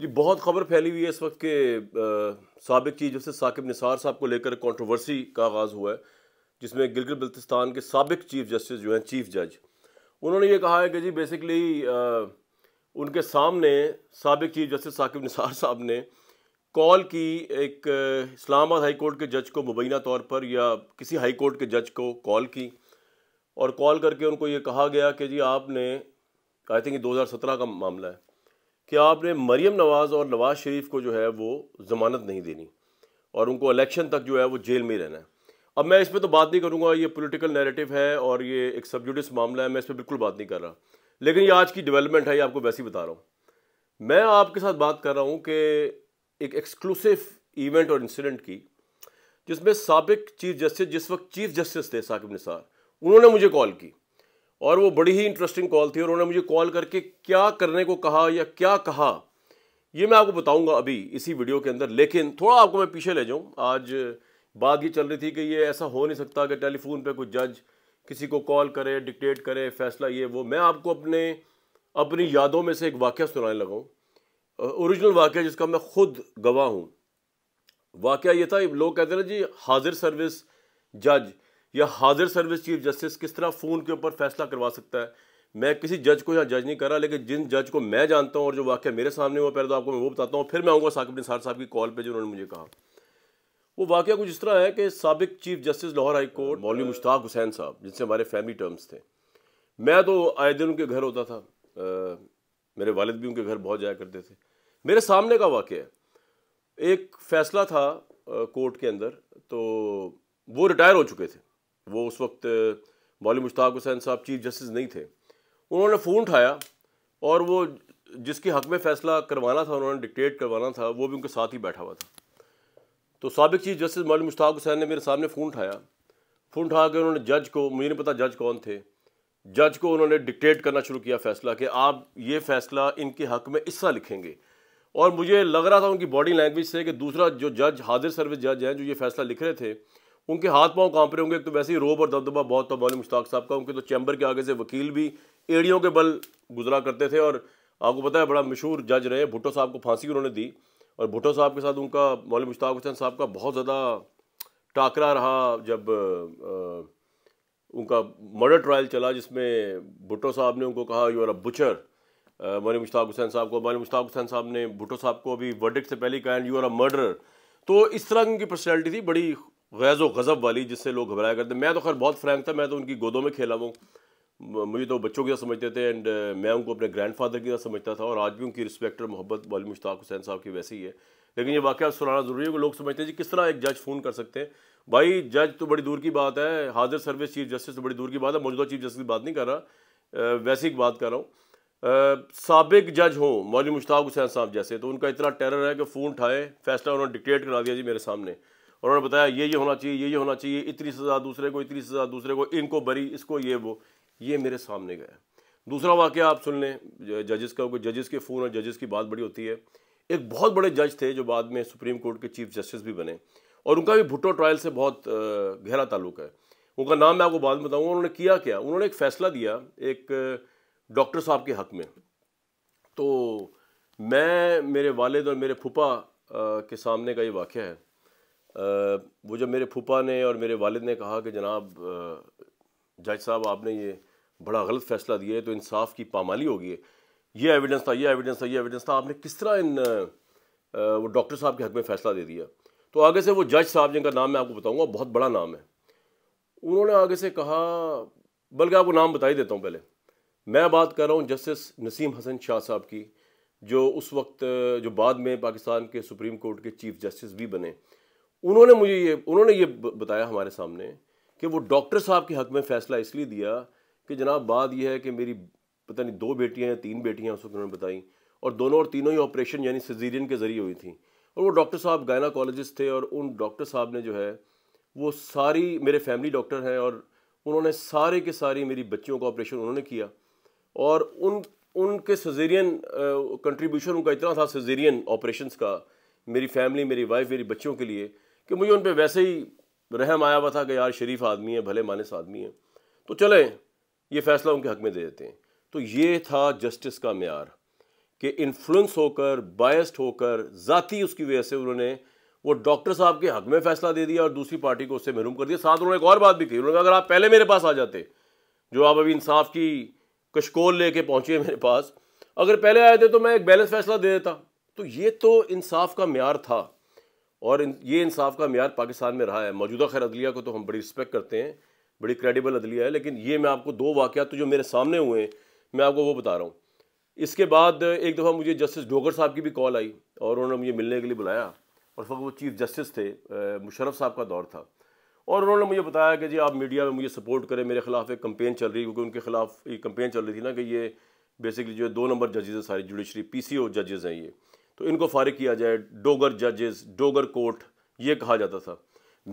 जी बहुत खबर फैली हुई है इस वक्त के सबक चीफ जस्टिस साकिब निसार साहब को लेकर कंट्रोवर्सी का आगाज़ हुआ है जिसमें गिलगित बल्तिस्तान के सबक चीफ जस्टिस जो हैं चीफ जज उन्होंने ये कहा है कि जी बेसिकली आ, उनके सामने सबक चीफ जस्टिस साकिब निसार साहब ने कॉल की एक इस्लामाबाद हाई कोर्ट के जज को मुबैना तौर पर या किसी हाई कोर्ट के जज को कॉल की और कॉल करके उनको ये कहा गया कि जी आपने आई थिंक हज़ार सत्रह का मामला है कि आपने मरीम नवाज़ और नवाज़ शरीफ को जो है वो ज़मानत नहीं देनी और उनको इलेक्शन तक जो है वो जेल में रहना है अब मैं इस पर तो बात नहीं करूँगा ये पोलिटिकल नेरेटिव है और ये एक सब्जुडिस मामला है मैं इस पर बिल्कुल बात नहीं कर रहा लेकिन ये आज की डिवेलपमेंट है ये आपको वैसे ही बता रहा हूँ मैं आपके साथ बात कर रहा हूँ कि एक एक्सक्लूसिव इवेंट और इंसिडेंट की जिसमें सबक चीफ जस्टिस जिस वक्त चीफ जस्टिस थे साकिब निसार उन्होंने मुझे कॉल की और वो बड़ी ही इंटरेस्टिंग कॉल थी और उन्होंने मुझे कॉल करके क्या करने को कहा या क्या कहा ये मैं आपको बताऊंगा अभी इसी वीडियो के अंदर लेकिन थोड़ा आपको मैं पीछे ले जाऊँ आज बात ये चल रही थी कि ये ऐसा हो नहीं सकता कि टेलीफोन पे कोई जज किसी को कॉल करे डिक्टेट करे फैसला ये वो मैं आपको अपने अपनी यादों में से एक वाक्य सुनाने लगाऊँ औरिजिनल वाक्य जिसका मैं खुद गवाह हूँ वाक़ ये था लोग कहते ना जी हाजिर सर्विस जज या हाजिर सर्विस चीफ जस्टिस किस तरह फ़ोन के ऊपर फैसला करवा सकता है मैं किसी जज को यहाँ जज नहीं कर रहा लेकिन जिन जज को मैं जानता हूँ और जो वाक्य मेरे सामने हुआ पहले तो आपको मैं वो बताता हूँ फिर मैं आऊँगा साकिब निसार साहब की कॉल पर जो उन्होंने मुझे कहा वो वाक्य कुछ इस तरह है कि सबक chief justice Lahore high court मौलवी मुश्ताक हुसैन साहब जिनसे हमारे फैमिली टर्म्स थे मैं तो आए दिन उनके घर होता था आ, मेरे वालिद भी उनके घर बहुत जाया करते थे मेरे सामने का वाक्य है एक फ़ैसला था कोर्ट के अंदर तो वो रिटायर हो चुके थे वो उस वक्त मौली मुश्ताक हुसैन साहब चीफ जस्टिस नहीं थे उन्होंने फ़ोन उठाया और वो जिसके हक़ में फ़ैसला करवाना था उन्होंने डिक्टेट करवाना था वो भी उनके साथ ही बैठा हुआ था तो सबक चीफ जस्टिस मौली मुश्ताक हुसैन ने मेरे सामने फ़ोन उठाया फ़ोन उठा के उन्होंने जज को मुझे नहीं पता जज कौन थे जज को उन्होंने डिक्टेट करना शुरू किया फ़ैसला कि आप ये फ़ैसला इनके हक़ में इस लिखेंगे और मुझे लग रहा था उनकी बॉडी लैंग्वेज से कि दूसरा जो जज हाजिर सर्विस जज हैं जो ये फ़ैसला लिख रहे थे उनके हाथ पांव कांप रहे होंगे तो वैसे ही रोब और दबदबा बहुत था मौलिक मुश्ताक साहब का उनके तो चैम्बर के आगे से वकील भी एड़ियों के बल गुजरा करते थे और आपको पता है बड़ा मशहूर जज रहे भुट्टो साहब को फांसी उन्होंने दी और भुट्टो साहब के साथ उनका मौलिक मुश्ताक हुसैन साहब का बहुत ज़्यादा टाकरा रहा जब उनका मर्डर ट्रायल चला जिसमें भुट्टो साहब ने उनको कहा यू आर अ बुचर मौलाना मुश्ताक हुसैन साहब को मौलाना मुश्ताक हुसैन साहब ने भुट्टो साहब को अभी वर्डिक्ट से पहले कहा यू आर अ मर्डर तो इस तरह की उनकी पर्सनैलिटी थी बड़ी गैज़ गज़ब वाली जिससे लोग घबराया करते मैं तो खैर बहुत फ्रैंक था मैं तो उनकी गोदों में खेला हूँ मुझे तो बच्चों की तरह समझते थे एंड मैं उनको अपने ग्रैंड फादर की तरह समझता था और आज भी उनकी रिस्पेक्ट और मोहब्बत वाली मुश्ताक हुसैन साहब की वैसी ही है लेकिन ये वाक़ सुनाना ज़रूरी है कि लोग समझते हैं कि किस तरह एक जज फ़ोन कर सकते हैं भाई जज तो बड़ी दूर की बात है हाजिर सर्विस चीफ जस्टिस तो बड़ी दूर की बात है मौजूदा चीफ जस्टिस की बात नहीं कर रहा वैसी बात कर रहा हूँ सबक जज हों मौली मुश्ताक हुसैन साहब जैसे तो उनका इतना टेरर है कि फ़ोन उठाए फैसला उन्होंने डिक्टेट करा दिया जी मेरे सामने उन्होंने बताया ये ये होना चाहिए ये ये होना चाहिए इतनी सज़ा दूसरे को इतनी सज़ा दूसरे को इनको बरी इसको ये वो ये मेरे सामने गया दूसरा वाक्य आप सुन लें जजेस का जजेस के फ़ोन और जजेस की बात बड़ी होती है एक बहुत बड़े जज थे जो बाद में सुप्रीम कोर्ट के चीफ जस्टिस भी बने और उनका भी भुट्टो ट्रायल से बहुत गहरा ताल्लुक है उनका नाम मैं आपको बाद में बताऊँगा उन्होंने किया क्या उन्होंने एक फ़ैसला दिया एक डॉक्टर साहब के हक़ में तो मैं मेरे वालिद और मेरे फुपा के सामने का ये वाक्य है वो जब मेरे फूफा ने और मेरे वालिद ने कहा कि जनाब जज साहब आपने ये बड़ा गलत फैसला दिया है तो इंसाफ की पामाली होगी ये एविडेंस था ये एविडेंस था ये एविडेंस था आपने किस तरह इन वो डॉक्टर साहब के हक में फ़ैसला दे दिया तो आगे से वो जज साहब जिनका नाम मैं आपको बताऊँगा बहुत बड़ा नाम है उन्होंने आगे से कहा बल्कि आपको नाम बता ही देता हूँ पहले मैं बात कर रहा हूँ जस्टिस नसीम हसन शाह साहब की जो उस वक्त जो बाद में पाकिस्तान के सुप्रीम कोर्ट के चीफ जस्टिस भी बने उन्होंने मुझे ये उन्होंने ये बताया हमारे सामने कि वो डॉक्टर साहब के हक में फैसला इसलिए दिया कि जनाब बात यह है कि मेरी पता नहीं दो बेटियां या तीन बेटियां उस वक्त उन्होंने बताई और दोनों और तीनों ही ऑपरेशन यानी सजीरियन के ज़रिए हुई थी और वो डॉक्टर साहब गायनाकोलॉजिस्ट थे और उन डॉक्टर साहब ने जो है वो सारी मेरे फैमिली डॉक्टर हैं और उन्होंने सारे के सारे मेरी बच्चियों का ऑपरेशन उन्होंने किया और उन उनके सजेरियन कंट्रीब्यूशन उनका इतना था सजेरियन ऑपरेशंस का मेरी फैमिली मेरी वाइफ मेरी बच्चियों के लिए कि मुझे उन पर वैसे ही रहम आया हुआ था कि यार शरीफ आदमी है भले मानस आदमी है तो चलें ये फैसला उनके हक में दे देते हैं तो ये था जस्टिस का मैार कि इन्फ्लुएंस होकर बायस्ड होकर ज़ाती उसकी वजह से उन्होंने वो डॉक्टर साहब के हक में फैसला दे दिया और दूसरी पार्टी को उससे महरूम कर दिया साथ उन्होंने एक और बात भी कही उन्होंने कहा अगर आप पहले मेरे पास आ जाते जो आप अभी इंसाफ की कशकोल लेके पहुंचे मेरे पास अगर पहले आए थे तो मैं एक बैलेंस फैसला दे देता तो ये तो इंसाफ का म्यार था और इन, ये इंसाफ का मैार पाकिस्तान में रहा है मौजूदा खैर अदलिया को तो हम बड़ी रिस्पेक्ट करते हैं बड़ी क्रेडिबल अदलिया है लेकिन ये मैं आपको दो वाक़ तो जो मेरे सामने हुए हैं मैं आपको वो बता रहा हूँ इसके बाद एक दफ़ा मुझे जस्टिस डोगर साहब की भी कॉल आई और उन्होंने मुझे मिलने के लिए बुलाया और उस वक्त वो चीफ जस्टिस थे मुशरफ साहब का दौर था और उन्होंने मुझे बताया कि जी आप मीडिया में मुझे सपोर्ट करें मेरे ख़िलाफ़ एक कंपेन चल रही है क्योंकि उनके ख़िलाफ़ एक कंपेन चल रही थी ना कि ये बेसिकली जो दो नंबर जजेज़ हैं सारे जुडिशरी पी सी ओ जजेज़ हैं ये तो इनको फ़ारिग किया जाए डोगर जजेस डोगर कोर्ट ये कहा जाता था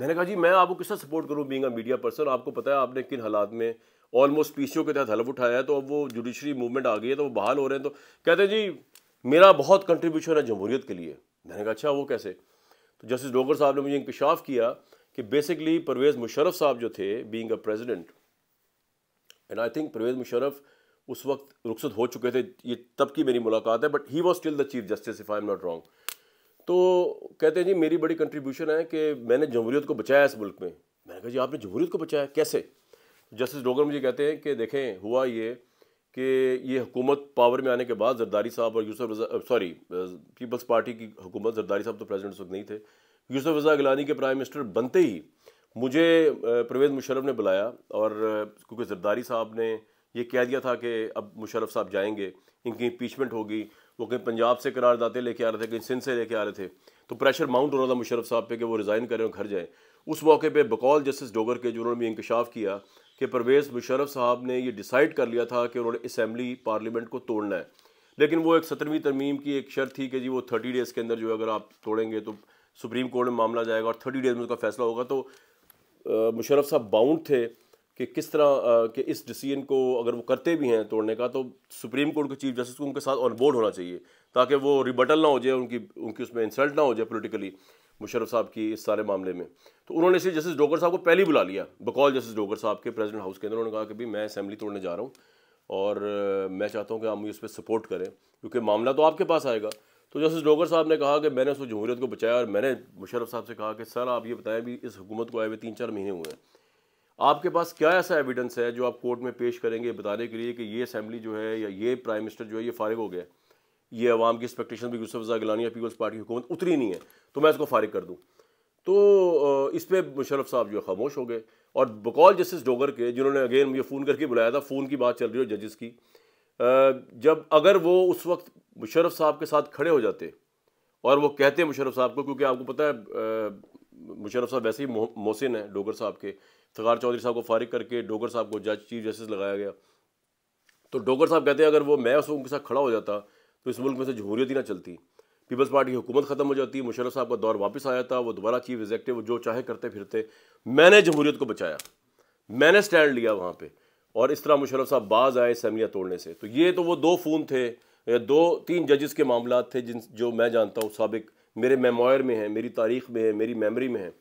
मैंने कहा जी मैं आपको तरह सपोर्ट करूँ बींग मीडिया पर्सन आपको पता है आपने किन हालात में ऑलमोस्ट पीसीओ के तहत हलफ उठाया है तो अब वो जुडिशरी मूवमेंट आ गई है तो वो बहाल हो रहे हैं तो कहते हैं जी मेरा बहुत कंट्रीब्यूशन है जमहूरीत के लिए मैंने कहा अच्छा वो कैसे तो जस्टिस डोगर साहब ने मुझे इंकशाफ किया कि बेसिकली परवेज़ मुशरफ साहब जो थे being a president and I think Pervez Musharraf उस वक्त रुखसत हो चुके थे ये तब की मेरी मुलाकात है but he was still the chief justice if I am not wrong तो कहते हैं जी मेरी बड़ी कंट्रीब्यूशन है कि मैंने जमहूरीत को बचाया इस मुल्क में मैंने कहा जी आपने जमहूरीत को बचाया कैसे जस्टिस डोगर मुझे कहते हैं कि देखें हुआ ये कि ये हुकूमत पावर में आने के बाद जरदारी साहब और यूसुफ रजा सॉरी पीपल्स पार्टी की हुकूमत जरदारी साहब तो प्रेजिडेंट उस वक्त नहीं थे यूसुफ रजा गिलानी के प्राइम मिनिस्टर बनते ही मुझे प्रवेद मुशरफ ने बुलाया और क्योंकि जरदारी साहब ने ये कह दिया था कि अब मुशरफ साहब जाएंगे इनकी इम्पीचमेंट होगी वो कहीं पंजाब से करारदाते लेके आ रहे थे कहीं सिंध से लेके आ रहे थे तो प्रेशर माउंट हो रहा था मुशरफ साहब पे कि वो रिज़ाइन करें और घर जाएं उस मौके पे बकौल जस्टिस डोगर के जो उन्होंने भी इंकशाफ किया कि परवेज़ मुशरफ साहब ने ये डिसाइड कर लिया था कि उन्होंने इसम्बली पार्लियामेंट को तोड़ना है लेकिन वो एक सत्रहवीं तरमीम की एक शर्त थी कि जी वो थर्टी डेज़ के अंदर जो अगर आप तोड़ेंगे तो सुप्रीम कोर्ट में मामला जाएगा और थर्टी डेज़ में उसका फैसला होगा तो मुशरफ साहब बाउंड थे कि किस तरह के इस डिसीजन को अगर वो करते भी हैं तोड़ने का तो सुप्रीम कोर्ट के चीफ जस्टिस को उनके साथ ऑन बोर्ड होना चाहिए ताकि वो रिबटल ना हो जाए उनकी उनकी उसमें इंसल्ट ना हो जाए पोलिटिकली मुशरफ साहब की इस सारे मामले में तो उन्होंने इसे जस्टिस डोगर साहब को पहले ही बुला लिया बकौल जस्टिस डोगर साहब के प्रेसिडेंट हाउस के अंदर उन्होंने कहा कि भाई मैं असेंबली तोड़ने जा रहा हूँ और मैं चाहता हूँ कि आप मुझे इस पर सपोर्ट करें क्योंकि मामला तो आपके पास आएगा तो जस्टिस डोगर साहब ने कहा कि मैंने उस जमहूरियत को बचाया और मैंने मुशरफ साहब से कहा कि सर आप ये बताएं भी इस हुकूमत को आए हुए तीन चार महीने हुए हैं आपके पास क्या ऐसा एविडेंस है जो आप कोर्ट में पेश करेंगे बताने के लिए कि ये असेंबली जो है या ये प्राइम मिनिस्टर जो है ये फारिग हो गया ये आवाम की एक्सपेक्टेशन भी यूसफ गिलानी या पीपल्स पार्टी की हुकूमत उतरी नहीं है तो मैं इसको फारिग कर दूँ तो इस पर मुशरफ साहब जो है खामोश हो गए और बकौल जस्टिस डोगर के जिन्होंने अगेन मुझे फ़ोन करके बुलाया था फ़ोन की बात चल रही हो जजेस की जब अगर वो उस वक्त मुशरफ साहब के साथ खड़े हो जाते और वो कहते मुशरफ साहब को क्योंकि आपको पता है मुशरफ साहब वैसे ही मोहसिन है डोगर साहब के थकार चौधरी साहब को फारिग करके डोगर साहब को जज चीफ जस्टिस लगाया गया तो डोगर साहब कहते हैं अगर वो मैं उस उनके साथ खड़ा हो जाता तो इस मुल्क में से जमहूरियत ही ना चलती पीपल्स पार्टी की हुकूमत ख़त्म हो जाती मुशरफ साहब का दौर वापस आया था वो दोबारा चीफ एग्जेक्टिव जो चाहे करते फिरते मैंने जमहूरियत को बचाया मैंने स्टैंड लिया वहाँ पर और इस तरह मुशरफ साहब बाज आए सहमियाँ तोड़ने से तो ये तो वो दो फ़ोन थे या दो तीन जजेस के मामला थे जिन जो मैं जानता हूँ सबक मेरे मेमोयर में है मेरी तारीख में है मेरी मेमोरी में है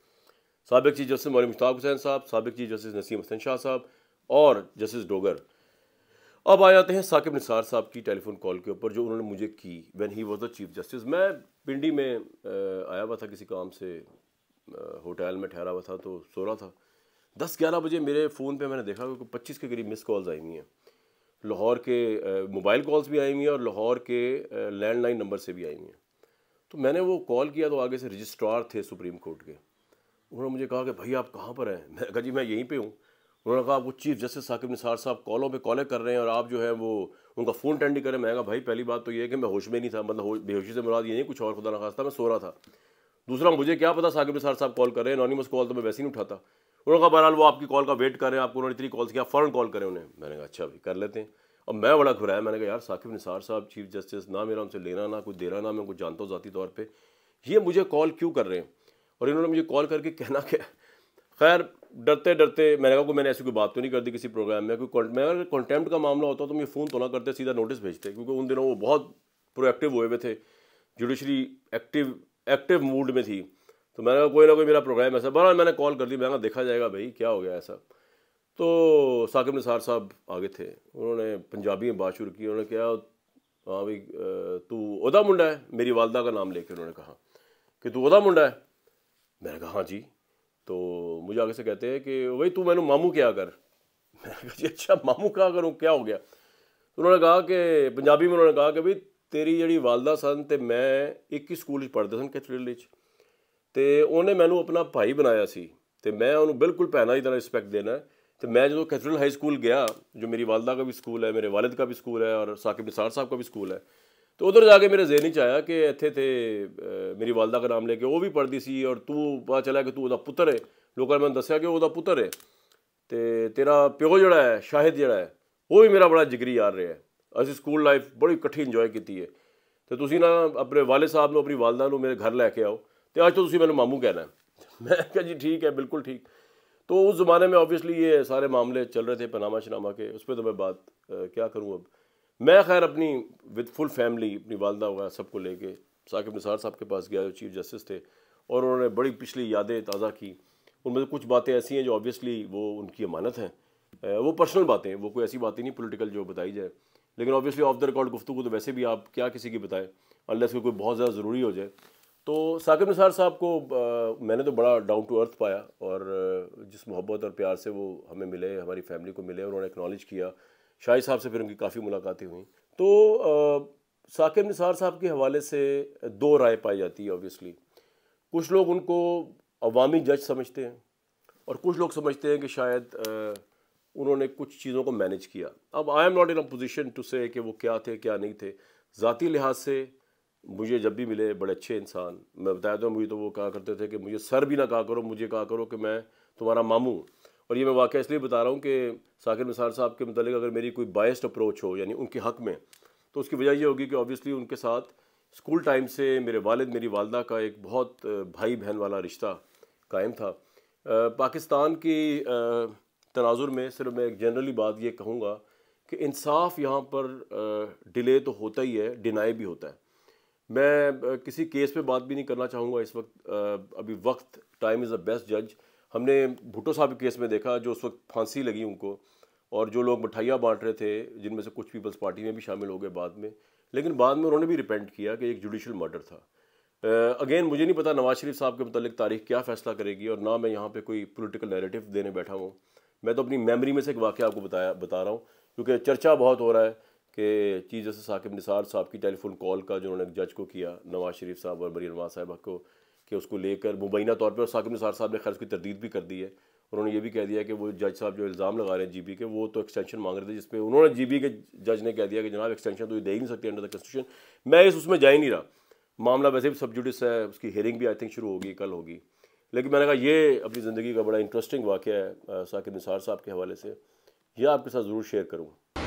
सबक चीफ जस्टिस मौलिक मुश्ताक हुसैन साहब सबक चीफ जस्टिस नसीम हसन शाह साहब और जस्टिस डोगर अब आ जाते हैं साकिब निसार साहब की टेलीफोन कॉल के ऊपर जो उन्होंने मुझे की when he was the chief justice मैं पिंडी में आया हुआ था किसी काम से होटल में ठहरा हुआ था तो सो रहा था दस ग्यारह बजे मेरे फ़ोन पे मैंने देखा कि पच्चीस के करीब मिस कॉल्स आई हुई हैं लाहौर के मोबाइल कॉल्स भी आई हुई हैं और लाहौर के लैंडलाइन नंबर से भी आई हुई हैं तो मैंने वो कॉल किया तो आगे से रजिस्ट्रार थे सुप्रीम कोर्ट के उन्होंने मुझे कहा कि भैया आप कहाँ पर हैं मैं कहा जी मैं यहीं पे हूँ उन्होंने कहा वो चीफ जस्टिस साकिब निसार साहब कॉलों पे कॉलें कर रहे हैं और आप जो है वो उनका फ़ोन टेंड करें मैं कहा भाई पहली बात तो ये है कि मैं होश में नहीं था मतलब बेहोशी से मुराद ये नहीं कुछ और खुदा ना खास्ता मैं सो रहा था दूसरा मुझे क्या पता साकिब निसार साहब कॉल कर रहे हैं अनोनीमस कॉल तो मैं वैसे ही नहीं उठाता उन्होंने कहा बहरहाल वो आपकी कॉल का वेट कर रहे हैं आपको उन्होंने इतनी कॉल्स किया फ़ौरन कॉल करें उन्हें मैंने कहा अच्छा भाई कर लेते हैं अब मैं बड़ा घुराया मैंने कहा यार साकिब निसार साहब चीफ जस्टिस ना मेरा उनसे लेना ना कुछ देना ना मैं कुछ जानता हूँ ज़ाती तौर पर ये मुझे कॉल क्यों कर रहे हैं और इन्होंने मुझे कॉल करके कहना क्या खैर डरते डरते मैंने कहा को मैंने ऐसी कोई बात तो नहीं कर दी किसी प्रोग्राम में कोई मैं अगर कॉन्टेम्प्ट का मामला होता तो मुझे फ़ोन तो ना करते सीधा नोटिस भेजते क्योंकि उन दिनों वो बहुत प्रोएक्टिव हुए हुए थे जुडिशरी एक्टिव एक्टिव मूड में थी तो मैंने कहा कोई ना कोई मेरा प्रोग्राम ऐसा बड़ा मैंने कॉल कर दी मैंने कहा देखा जाएगा भाई क्या हो गया ऐसा तो साकिब निसार साहब आगे थे उन्होंने पंजाबी में बात शुरू की उन्होंने कहा हाँ भाई तू उदा मुंडा है मेरी वालदा का नाम लेके उन्होंने कहा कि तू उदा मुंडा है मैंने ਹਾਂ ਜੀ जी तो मुझे ਸੇ ਕਹਤੇ ਹੈ ਕਿ कि ਤੂੰ ਮੈਨੂੰ ਮਾਮੂ मामू ਕਰ ਮੈਂ मैंने ਜੀ ਅੱਛਾ ਮਾਮੂ ਕਾ ਕਰੂੰ ਕਿਆ ਹੋ ਗਿਆ ਉਹਨਾਂ ਨੇ ਕਹਾ ਕਿ ਪੰਜਾਬੀ ਮੈਨੂੰ ਉਹਨਾਂ ਨੇ ਕਹਾ ਕਿ ਵੀ ਤੇਰੀ ਜਿਹੜੀ ਵਾਲਦਾ ਸਨ ਤੇ ਮੈਂ ਇੱਕ ਹੀ ਸਕੂਲ ਵਿੱਚ ਪੜ੍ਹਦੇ ਸਨ ਕੈਥੇਡ੍ਰਲ ਵਿੱਚ ਤੇ ਉਹਨੇ ਮੈਨੂੰ ਆਪਣਾ ਭਾਈ ਬਣਾਇਆ ਸੀ ਤੇ ਮੈਂ ਉਹਨੂੰ ਬਿਲਕੁਲ ਭੈਣਾ ਹੀ ਤਰ੍ਹਾਂ ਰਿਸਪੈਕਟ ਦੇਣਾ ਤੇ ਮੈਂ ਜਦੋਂ ਕੈਥੇਡ੍ਰਲ ਹਾਈ ਸਕੂਲ ਗਿਆ ਜੋ ਮੇਰੀ ਵਾਲਦਾ ਦਾ ਵੀ ਸਕੂਲ ਹੈ ਮੇਰੇ ਵਾਲਿਦ ਦਾ ਵੀ ਸਕੂਲ ਹੈ ਔਰ ਸਾਕਿਬ ਨਿਸਾਰ ਸਾਹਿਬ ਦਾ ਵੀ ਸਕੂਲ ਹੈ ਉਧਰ ਜਾ ਕੇ ਮੇਰੇ ਜ਼ਿਹਨ ਵਿੱਚ ਆਇਆ ਕਿ ਇੱਥੇ ਤੇ ਮੇਰੀ ਵਾਲਦਾ ਦਾ ਨਾਮ ਲੈ ਕੇ ਉਹ ਵੀ ਪੜਦੀ ਸੀ ਔਰ ਤੂੰ ਪਤਾ ਚਲਾ ਕਿ ਤੂੰ ਉਹਦਾ ਪੁੱਤਰ ਹੈ ਲੋਕਾਂ ਨੇ ਮੈਨੂੰ ਦੱਸਿਆ ਕਿ ਉਹਦਾ ਪੁੱਤਰ ਹੈ ਤੇ ਤੇਰਾ ਪਿਓ ਜਿਹੜਾ ਹੈ ਸ਼ਾਹਿਦ ਜਿਹੜਾ ਹੈ ਉਹ ਵੀ ਮੇਰਾ ਬੜਾ ਜਿਗਰੀ ਯਾਰ ਰਿਹਾ ਹੈ ਅਸੀਂ ਸਕੂਲ ਲਾਈਫ ਬੜੀ ਇਕੱਠੀ ਇੰਜੋਏ ਕੀਤੀ ਹੈ ਤੇ ਤੁਸੀਂ ਨਾ ਆਪਣੇ ਵਾਲੇ ਸਾਹਿਬ ਨੂੰ ਆਪਣੀ ਵਾਲਦਾ ਨੂੰ ਮੇਰੇ ਘਰ ਲੈ ਕੇ ਆਓ ਤੇ ਅੱਜ ਤੋਂ ਤੁਸੀਂ ਮੈਨੂੰ ਮਾਮੂ ਕਹਿਣਾ ਮੈਂ ਕਿਹਾ ਜੀ ਠੀਕ ਹੈ ਬਿਲਕੁਲ ਠੀਕ ਤੋਂ ਉਸ ਜ਼ਮਾਨੇ ਮੈਂ ਆਬਵੀਅਸਲੀ ਇਹ ਸਾਰੇ ਮਾਮਲੇ ਚੱਲ ਰਹੇ ਥੇ ਪਨਾਮਾ ਸ਼ਨਾਮਾ ਕੇ ਉਸ ਪੇ ਤਾਂ ਮੈਂ ਬਾਤ ਕੀ ਕਰੂੰ ਅਬ मैं खैर अपनी विद फुल फैमिली अपनी वालदा वगैरह सबको लेके साकिब निसार साहब के पास गया जो चीफ जस्टिस थे और उन्होंने बड़ी पिछली यादें ताज़ा की उनमें से कुछ बातें ऐसी हैं जो ऑब्वियसली वो उनकी अमानत हैं वो पर्सनल बातें वो कोई ऐसी बातें नहीं पोलिटिकल जो बताई जाए लेकिन ऑब्वियसली ऑफ द रिकॉर्ड गुफ्तु तो वैसे भी आप क्या किसी की बताएं अनलेस कोई बहुत ज़्यादा ज़रूरी हो जाए तो साकिब निसार साहब को आ, मैंने तो बड़ा डाउन टू अर्थ पाया और जिस मोहब्बत और प्यार से वो हमें मिले हमारी फैमिली को मिले उन्होंने एक्नॉलेज किया शाही साहब से फिर उनकी काफ़ी मुलाकातें हुई तो साकिब निसार साहब के हवाले से दो राय पाई जाती है ऑब्वियसली कुछ लोग उनको अवामी जज समझते हैं और कुछ लोग समझते हैं कि शायद आ, उन्होंने कुछ चीज़ों को मैनेज किया अब I am not in a position to say कि वो क्या थे क्या नहीं थे ज़ाती लिहाज से मुझे जब भी मिले बड़े अच्छे इंसान मैं बताया था मुझे तो वो कहा करते थे कि मुझे सर भी ना कहा करो मुझे कहा करो कि मैं तुम्हारा मामू और ये मैं वाक़ इसलिए बता रहा हूँ कि साकिर निसार साहब के मतलब अगर मेरी कोई बायस्ड अप्रोच हो यानी उनके हक़ में तो उसकी वजह यह होगी कि ऑब्वियसली उनके साथ स्कूल टाइम से मेरे वालद मेरी वालदा का एक बहुत भाई बहन वाला रिश्ता कायम था आ, पाकिस्तान की तनाजुर में सिर्फ मैं एक जनरली बात ये कहूँगा कि इंसाफ यहाँ पर डिले तो होता ही है डिनाई भी होता है मैं किसी केस पे बात भी नहीं करना चाहूँगा इस वक्त अभी वक्त टाइम इज़ द बेस्ट जज हमने भुट्टो साहब के केस में देखा जो उस वक्त फांसी लगी उनको और जो लोग मिठाइयाँ बांट रहे थे जिनमें से कुछ पीपल्स पार्टी में भी शामिल हो गए बाद में लेकिन बाद में उन्होंने भी रिपेंट किया कि एक जुडिशल मर्डर था अगेन uh, मुझे नहीं पता नवाज शरीफ साहब के मतलब तारीख क्या फैसला करेगी और ना मैं यहाँ पे कोई पॉलिटिकल नैरेटिव देने बैठा हूँ मैं तो अपनी मेमोरी में से एक वाक्य आपको बताया बता रहा हूँ क्योंकि चर्चा बहुत हो रहा है कि चीफ जस्टिस साकिब निसार साहब की टेलीफोन कॉल का जो उन्होंने जज को किया नवाज शरीफ साहब और मरी नवाज साहब को कि उसको लेकर मुबैना तौर पर साकिब निसार साहब ने खैर उसकी तरदीद भी कर दी है उन्होंने ये भी कह दिया कि वो जज साहब जो इल्ज़ाम लगा रहे हैं जीबी के वो तो एक्सटेंशन मांग रहे थे जिसपे उन्होंने जीबी के जज ने कह दिया कि जनाब एक्सटेंशन तो ये दे ही नहीं सकते अंडर द कॉन्स्टिट्यूशन मैं इस उसमें जा ही नहीं रहा मामला वैसे भी सब जुडिस है उसकी हेयरिंग भी आई थिंक शुरू होगी कल होगी लेकिन मैंने कहा ये अपनी ज़िंदगी का बड़ा इंटरेस्टिंग वाक़ है साकिब निसार साहब के हवाले से यह आपके साथ ज़रूर शेयर करूँ